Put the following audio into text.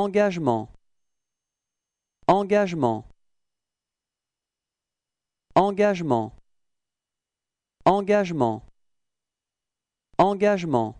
Engagement Engagement Engagement Engagement Engagement